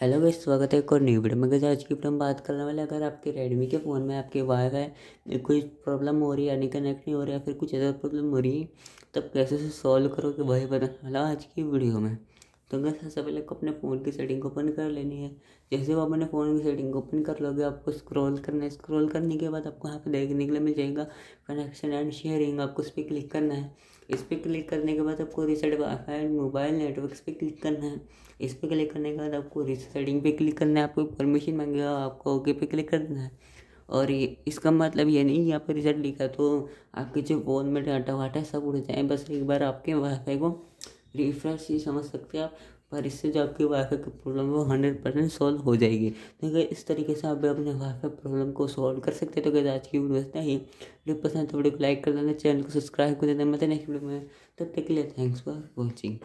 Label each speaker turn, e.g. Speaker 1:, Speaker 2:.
Speaker 1: hello भाई स्वागत है एक और न्यू वीडियो में आज की वीडियो में बात करने वाले अगर आपके रेडमी के फ़ोन में आपके वाईफाई कोई प्रॉब्लम हो रही है यानी कनेक्ट नहीं हो रहा है फिर कुछ ऐसा प्रॉब्लम हो रही है तब कैसे उसे सॉल्व करोगे वही बताने वाला आज की वीडियो में तो अगर सबसे पहले आपको अपने फ़ोन की सेटिंग ओपन कर लेनी है जैसे वो अपने फ़ोन की सेटिंग ओपन कर लोगे आपको स्क्रॉल करना है स्क्रॉल करने के बाद आपको यहाँ पे देखने के लिए मिल जाएगा कनेक्शन एंड शेयरिंग आपको उस पर क्लिक करना है इस पर क्लिक करने के बाद आपको रिसेट वाईफाई मोबाइल नेटवर्क पे क्लिक करना है इस पर क्लिक करने के बाद आपको सेटिंग पे क्लिक करना है आपको परमिशन मांगेगा आपको ओके पे क्लिक करना है और ये इसका मतलब ये नहीं यहाँ पर रिजल्ट लिखा तो आपके जो फ़ोन में डाटा वाटा सब उड़ जाए बस एक बार आपके वाईफाई को रिफ्रेश ही समझ सकते हैं आप पर इससे जो आपकी वाईफाई की प्रॉब्लम है वो हंड्रेड परसेंट सॉल्व हो जाएगी तो क्या इस तरीके से आप अपने वाईफाई प्रॉब्लम को सॉल्व कर सकते हैं तो क्या आज की वीडियो इतना ही वीडियो पसंद तो वीडियो को लाइक कर देना चैनल को सब्सक्राइब कर देना मतलब नेक्स्ट वीडियो में तब तक के लिए थैंक्स फॉर वॉचिंग